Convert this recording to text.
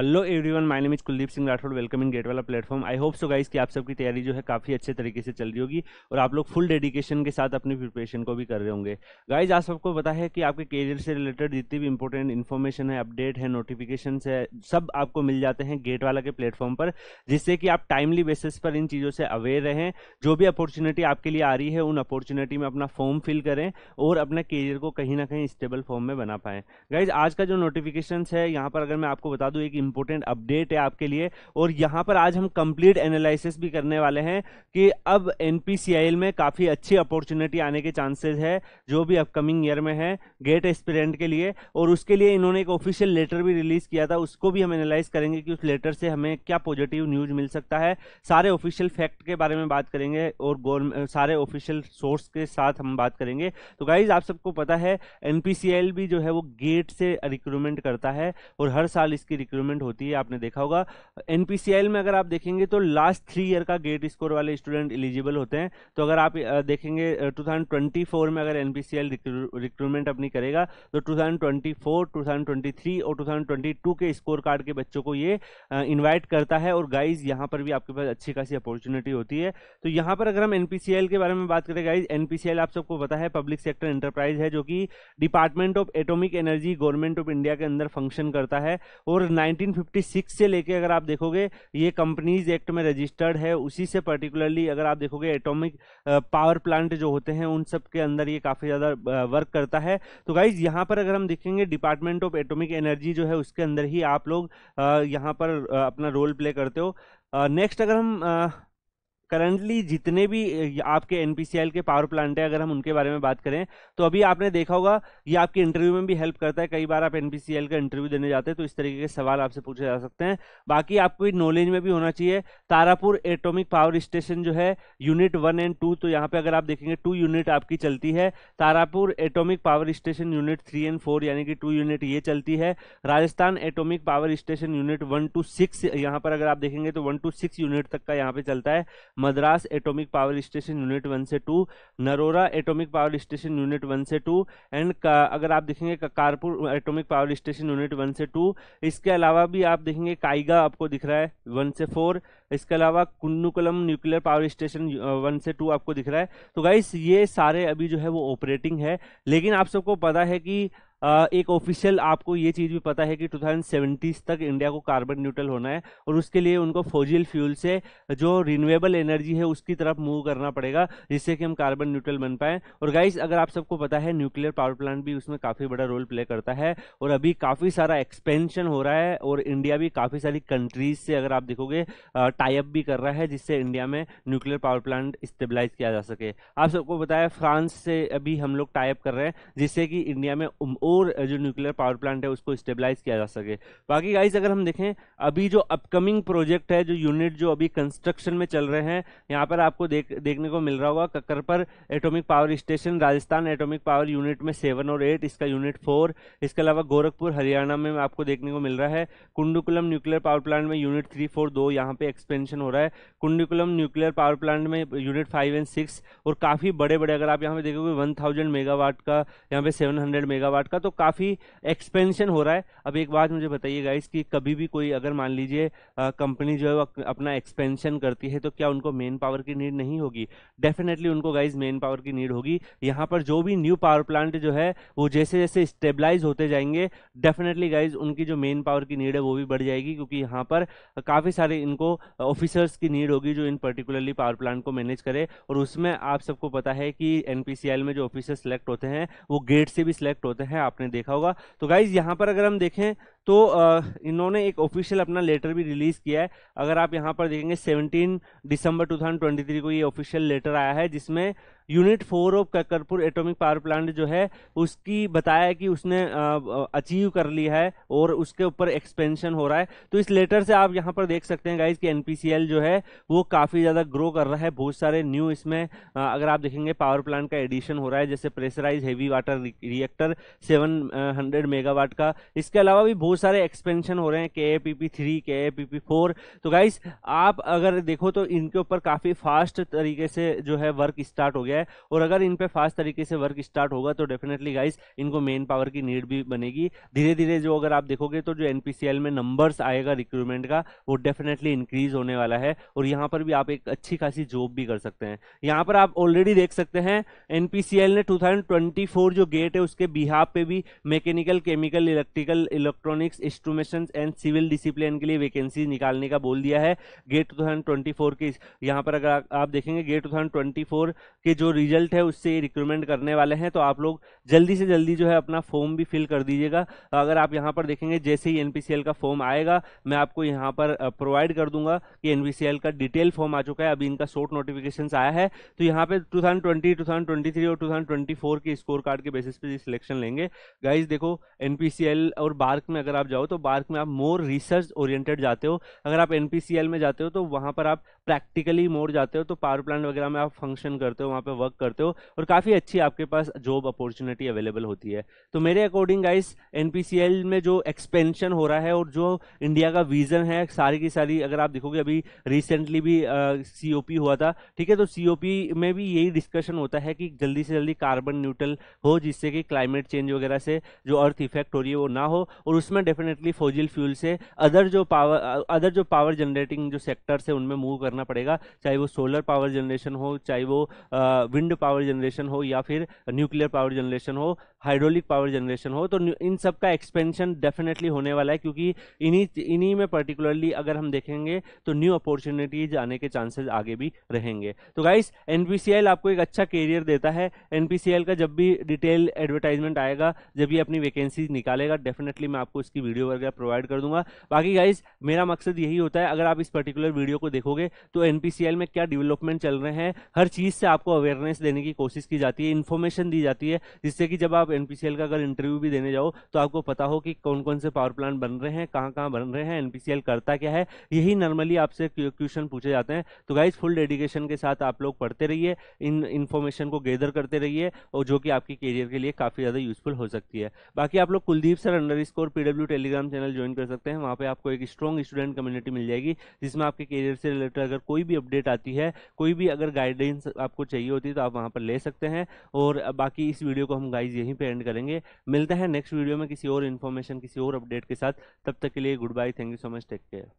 hello everyone my name is Kuldeep Singh Rathore welcome in GATE वाला platform I hope so guys कि आप सबकी तैयारी जो है काफ़ी अच्छे तरीके से चल रही होगी और आप लोग फुल डेडिकेशन के साथ अपनी प्रिपरेशन को भी कर रहे होंगे गाइस आप सबको पता है कि आपके करियर से रिलेटेड जितनी भी इंपॉर्टेंट इन्फॉर्मेशन है अपडेट है नोटिफिकेशन है सब आपको मिल जाते हैं गेट वाला के प्लेटफॉर्म पर जिससे कि आप टाइमली बेसिस पर इन चीज़ों से अवेयर रहें जो भी अपॉर्चुनिटी आपके लिए आ रही है उन अपॉर्चुनिटी में अपना फॉर्म फिल करें और अपने करियर को कहीं ना कहीं स्टेबल फॉर्म में बना पाएँ गाइज आज का जो नोटिफिकेशन है यहाँ पर अगर मैं आपको बता दूँ एक इंपॉर्टेंट अपडेट है आपके लिए और यहाँ पर आज हम कंप्लीट एनालिसिस भी करने वाले हैं कि अब एन में काफ़ी अच्छी अपॉर्चुनिटी आने के चांसेज है जो भी अपकमिंग ईयर में है गेट एक्सपीरियंट के लिए और उसके लिए इन्होंने एक ऑफिशियल लेटर भी रिलीज़ किया था उसको भी हम एनालाइज करेंगे कि उस लेटर से हमें क्या पॉजिटिव न्यूज मिल सकता है सारे ऑफिशियल फैक्ट के बारे में बात करेंगे और सारे ऑफिशियल सोर्स के साथ हम बात करेंगे तो गाइज आप सबको पता है एन भी जो है वो गेट से रिक्रूटमेंट करता है और हर साल इसकी रिक्रूटमेंट रिक्वायरमेंट होती है आपने देखा होगा एन में अगर आप देखेंगे तो लास्ट थ्री ईयर का गेट स्कोर वाले स्टूडेंट एलिजिबल होते हैं तो अगर आप देखेंगे 2024 में अगर एन रिक्रूटमेंट अपनी करेगा तो 2024, 2023 और 2022 के स्कोर कार्ड के बच्चों को ये इन्वाइट करता है और गाइज यहाँ पर भी आपके पास अच्छी खासी अपॉर्चुनिटी होती है तो यहाँ पर अगर हम एन के बारे में बात करें गाइज एन आप सबको पता है पब्लिक सेक्टर एंटरप्राइज है जो कि department of atomic energy government of India के अंदर फंक्शन करता है और नाइन 1956 से लेके अगर आप देखोगे ये कंपनीज एक्ट में रजिस्टर्ड है उसी से पर्टिकुलरली अगर आप देखोगे एटॉमिक पावर प्लांट जो होते हैं उन सब के अंदर ये काफ़ी ज़्यादा वर्क करता है तो गाइज यहाँ पर अगर हम देखेंगे डिपार्टमेंट ऑफ एटॉमिक एनर्जी जो है उसके अंदर ही आप लोग यहाँ पर अपना रोल प्ले करते हो नेक्स्ट अगर हम करंटली जितने भी आपके एन के पावर प्लांट है अगर हम उनके बारे में बात करें तो अभी आपने देखा होगा ये आपके इंटरव्यू में भी हेल्प करता है कई बार आप एनपीसीएल का इंटरव्यू देने जाते हैं तो इस तरीके के सवाल आपसे पूछे जा सकते हैं बाकी आपको नॉलेज में भी होना चाहिए तारापुर एटोमिक पावर स्टेशन जो है यूनिट वन एंड टू तो यहाँ पर अगर आप देखेंगे टू यूनिट आपकी चलती है Tarapur atomic power station unit three and four यानी कि टू यूनिट ये चलती है Rajasthan atomic power station unit one two six यहाँ पर अगर आप देखेंगे तो वन टू सिक्स यूनिट तक का यहाँ पर चलता है Madras atomic power station unit one से two Narora atomic power station unit one से टू एंड अगर आप देखेंगे Kakrapar atomic power station unit one से टू इसके अलावा भी आप देखेंगे काइगा आपको दिख रहा है वन से फोर इसके अलावा Kudankulam nuclear power station one से टू आपको दिख रहा है तो गाइस ये सारे अभी जो है वो ऑपरेटिंग है लेकिन आप सबको पता है कि एक ऑफिशियल आपको ये चीज़ भी पता है कि टू तक इंडिया को कार्बन न्यूट्रल होना है और उसके लिए उनको फोजिल फ्यूल से जो रिन्यूएबल एनर्जी है उसकी तरफ मूव करना पड़ेगा जिससे कि हम कार्बन न्यूट्रल बन पाएँ और गाइस अगर आप सबको पता है न्यूक्लियर पावर प्लांट भी उसमें काफ़ी बड़ा रोल प्ले करता है और अभी काफ़ी सारा एक्सपेंशन हो रहा है और इंडिया भी काफ़ी सारी कंट्रीज से अगर आप देखोगे टाइप भी कर रहा है जिससे इंडिया में न्यूक्लियर पावर प्लांट स्टेबलाइज किया जा सके आप सबको बताया फ्रांस से अभी हम लोग टाइप कर रहे हैं जिससे कि इंडिया में और जो न्यूक्लियर पावर प्लांट है उसको स्टेबलाइज किया जा सके बाकी गाइज अगर हम देखें अभी जो अपकमिंग प्रोजेक्ट है जो यूनिट जो अभी कंस्ट्रक्शन में चल रहे हैं यहाँ पर आपको देख देखने को मिल रहा होगा Kakrapar atomic power station Rajasthan atomic power unit में सेवन और एट इसका यूनिट फोर इसके अलावा गोरखपुर हरियाणा में आपको देखने को मिल रहा है कुंडुकुलम न्यूक्लियर पावर प्लांट में यूनिट थ्री फोर दो यहाँ पे एक्सपेंशन हो रहा है कुंडुकुलम न्यूक्लियर पावर प्लांट में यूनिट फाइव एंड सिक्स और काफ़ी बड़े बड़े अगर आप यहाँ पे देखोगे वन थाउजेंड मेगावाट का यहाँ पे सेवन हंड्रेड मेगावाट का का तो काफ़ी एक्सपेंशन हो रहा है अब एक बात मुझे बताइए गाइस कि कभी भी कोई अगर मान लीजिए कंपनी जो है वो अपना एक्सपेंशन करती है तो क्या उनको मेन पावर की नीड नहीं होगी डेफिनेटली उनको गाइस मेन पावर की नीड होगी यहाँ पर जो भी न्यू पावर प्लांट जो है वो जैसे जैसे स्टेबलाइज होते जाएंगे डेफिनेटली गाइज उनकी जो मेन पावर की नीड है वो भी बढ़ जाएगी क्योंकि यहाँ पर काफ़ी सारे इनको ऑफिसर्स की नीड होगी जो इन पर्टिकुलरली पावर प्लांट को मैनेज करे और उसमें आप सबको पता है कि एन में जो ऑफिसर सेलेक्ट होते हैं वो गेट से भी सिलेक्ट होते हैं आपने देखा होगा तो गाइज यहाँ पर अगर हम देखें तो इन्होंने एक ऑफिशियल अपना लेटर भी रिलीज़ किया है अगर आप यहाँ पर देखेंगे 17 दिसंबर 2023 को ये ऑफिशियल लेटर आया है जिसमें unit four of Kakrapar atomic power plant जो है उसकी बताया कि उसने अचीव कर लिया है और उसके ऊपर एक्सपेंशन हो रहा है तो इस लेटर से आप यहाँ पर देख सकते हैं गाइज कि एनपीसीएल जो है वो काफ़ी ज़्यादा ग्रो कर रहा है बहुत सारे न्यू इसमें अगर आप देखेंगे पावर प्लांट का एडिशन हो रहा है जैसे pressurised heavy water reactor seven megawatt का इसके अलावा भी बहुत सारे एक्सपेंशन हो रहे हैं के A P P three K A P P four तो गाइज आप अगर देखो तो इनके ऊपर काफ़ी फास्ट तरीके से जो है वर्क स्टार्ट हो गया है और अगर इन पे फास्ट तरीके से वर्क स्टार्ट होगा तो डेफिनेटली गाइस इनको मेन पावर की नीड भी बनेगी धीरे धीरे जो अगर आप देखोगे तो जो एनपीसीएल में नंबर्स आएगा रिक्रूटमेंट का वो डेफिनेटली इंक्रीज होने वाला है और यहाँ पर भी आप एक अच्छी खासी जॉब भी कर सकते हैं यहाँ पर आप ऑलरेडी देख सकते हैं एनपीसीएल ने टू जो गेट है उसके बिहार पे भी mechanical chemical electrical electronics instrumentation and civil discipline के लिए वैकेंसी निकालने का बोल दिया है गेट टू के यहाँ पर अगर आप देखेंगे गेट टू के जो रिजल्ट है उससे रिक्रूटमेंट करने वाले हैं तो आप लोग जल्दी से जल्दी जो है अपना फॉर्म भी फिल कर दीजिएगा अगर आप यहाँ पर देखेंगे जैसे ही एनपीसीएल का फॉर्म आएगा मैं आपको यहाँ पर प्रोवाइड कर दूंगा कि एनपीसीएल का डिटेल फॉर्म आ चुका है अभी इनका शॉर्ट नोटिफिकेशन आया है तो यहाँ पे टू थाउजेंड और टू के स्कोर कार्ड के बेसिस पे सिलेक्शन लेंगे गाइज देखो एन और बार्क में अगर आप जाओ तो बार्क में आप मोर रिसर्च ओरिएंटेड जाते हो अगर आप एनपीसीएल में जाते हो तो वहाँ पर आप प्रैक्टिकली मोड़ जाते हो तो पावर प्लांट वगैरह में आप फंक्शन करते हो वहाँ पे वर्क करते हो और काफ़ी अच्छी आपके पास जॉब अपॉर्चुनिटी अवेलेबल होती है तो मेरे अकॉर्डिंग गाइस एन में जो एक्सपेंशन हो रहा है और जो इंडिया का विजन है सारी की सारी अगर आप देखोगे अभी रिसेंटली भी सी uh, हुआ था ठीक है तो सी में भी यही डिस्कशन होता है कि जल्दी से जल्दी कार्बन न्यूट्रल हो जिससे कि क्लाइमेट चेंज वगैरह से जो अर्थ इफेक्ट हो रही है वो ना हो और उसमें डेफिनेटली फोजिल फ्यूल से अदर जो पावर अदर जो पावर जनरेटिंग जो सेक्टर्स से है उनमें मूव करना करना पड़ेगा चाहे वो सोलर पावर जनरेशन हो चाहे वो विंड पावर जनरेशन हो या फिर न्यूक्लियर पावर जनरेशन हो हाइड्रोलिक पावर जनरेशन हो तो इन सब का एक्सपेंशन डेफिनेटली होने वाला है क्योंकि इन्हीं इन्हीं में पर्टिकुलरली अगर हम देखेंगे तो न्यू अपॉर्चुनिटीज आने के चांसेज आगे भी रहेंगे तो गाइस एनपीसीएल आपको एक अच्छा करियर देता है एनपीसीएल का जब भी डिटेल एडवर्टाइजमेंट आएगा जब भी अपनी वैकेंसी निकालेगा डेफिनेटली मैं आपको इसकी वीडियो वगैरह प्रोवाइड कर दूंगा बाकी गाइज मेरा मकसद यही होता है अगर आप इस पर्टिकुलर वीडियो को देखोगे तो एन में क्या डेवलपमेंट चल रहे हैं हर चीज़ से आपको अवेयरनेस देने की कोशिश की जाती है इन्फॉर्मेशन दी जाती है जिससे कि जब आप एन का अगर इंटरव्यू भी देने जाओ तो आपको पता हो कि कौन कौन से पावर प्लांट बन रहे हैं कहाँ कहाँ बन रहे हैं एन करता क्या है यही नॉर्मली आपसे क्वेश्चन पूछे जाते हैं तो गाइज फुल डेडिकेशन के साथ आप लोग पढ़ते रहिए इन इन्फॉर्मेशन को गैदर करते रहिए और जो कि आपकी करियर के लिए काफ़ी ज़्यादा यूजफुल हो सकती है बाकी आप लोग Kuldeep sir underscore Telegram channel join कर सकते हैं वहाँ पर आपको एक स्ट्रॉन्ग स्टूडेंट कम्युनिटी मिल जाएगी जिसमें आपके करियर से रिलेटेड अगर कोई भी अपडेट आती है कोई भी अगर गाइडेंस आपको चाहिए होती है तो आप वहाँ पर ले सकते हैं और बाकी इस वीडियो को हम गाइज यहीं पर एंड करेंगे मिलते हैं नेक्स्ट वीडियो में किसी और इन्फॉर्मेशन किसी और अपडेट के साथ तब तक के लिए goodbye thank you so much take care